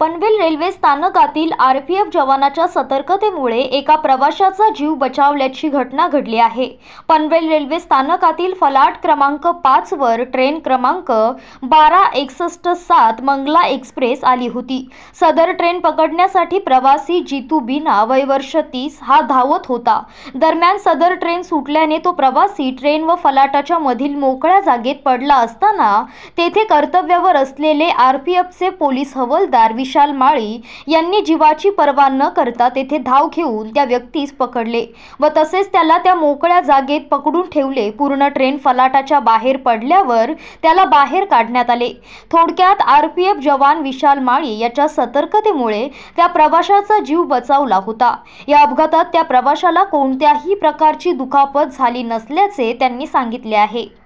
Panvel railway स्थानकातील R P F जवानाच्या सतर्कतेमुळे एका प्रवाशाचा जीव बचावल्याची घटना घडली आहे पनवेल रेल्वे स्थानकातील फलाट क्रमांक पाचवर ट्रेन क्रमांक बारा एकसष्ट सात मंगला एक्सप्रेस आली होती सदर ट्रेन पकडण्यासाठी प्रवासी जितू बिना वयवर्ष तीस हा धावत होता दरम्यान सदर ट्रेन सुटल्याने तो प्रवासी ट्रेन व फलाटाच्या मधील मोकळ्या जागेत पडला असताना तेथे कर्तव्यावर असलेले आर पी एफचे पोलीस हवालदार विशाल माळी यांनी जीवाची पर्वा न करता तेथे धाव घेऊन त्या व्यक्तीस पकडले व तसेच त्याला त्या मोकळ्या जागेत पकडून ठेवले पूर्ण ट्रेन फलाटाच्या बाहेर पडल्यावर त्याला बाहेर काढण्यात आले थोडक्यात आरपीएफ जवान विशाल माळी याच्या सतर्कतेमुळे त्या प्रवाशाचा जीव बचावला होता या अपघातात त्या प्रवाशाला कोणत्याही प्रकारची दुखापत झाली नसल्याचे त्यांनी सांगितले आहे